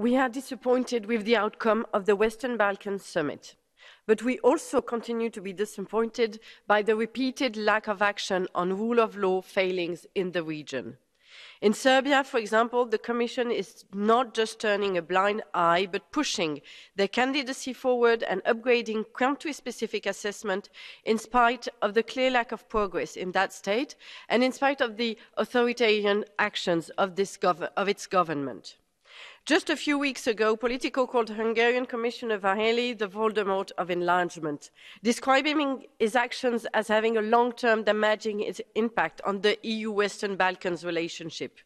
We are disappointed with the outcome of the Western Balkans summit, but we also continue to be disappointed by the repeated lack of action on rule of law failings in the region. In Serbia, for example, the Commission is not just turning a blind eye, but pushing their candidacy forward and upgrading country specific assessment in spite of the clear lack of progress in that state and in spite of the authoritarian actions of, of its government. Just a few weeks ago, Politico called Hungarian Commissioner Varhelyi the Voldemort of enlargement, describing his actions as having a long-term damaging impact on the EU-Western Balkans relationship.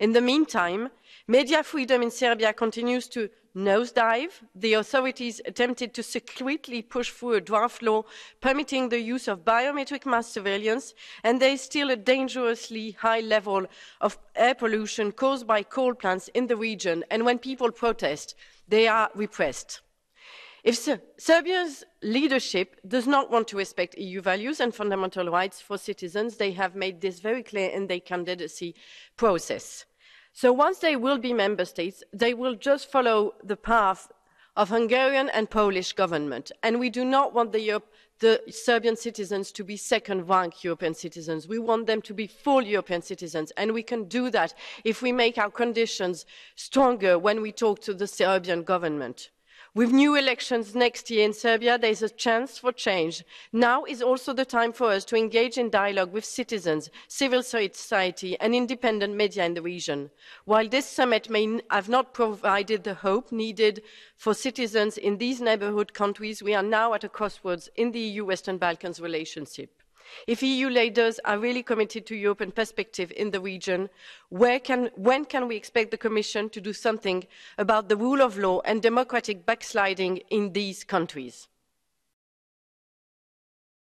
In the meantime, media freedom in Serbia continues to nosedive. The authorities attempted to secretly push through a draft law permitting the use of biometric mass surveillance, and there is still a dangerously high level of air pollution caused by coal plants in the region, and when people protest, they are repressed. If Serbia's leadership does not want to respect EU values and fundamental rights for citizens, they have made this very clear in their candidacy process. So once they will be member states, they will just follow the path of Hungarian and Polish government. And we do not want the, Europe, the, Serbian citizens to be second rank European citizens. We want them to be full European citizens. And we can do that if we make our conditions stronger when we talk to the Serbian government. With new elections next year in Serbia, there is a chance for change. Now is also the time for us to engage in dialogue with citizens, civil society, and independent media in the region. While this summit may have not provided the hope needed for citizens in these neighbourhood countries, we are now at a crossroads in the EU Western Balkans relationship. If EU leaders are really committed to European perspective in the region, can, when can we expect the Commission to do something about the rule of law and democratic backsliding in these countries?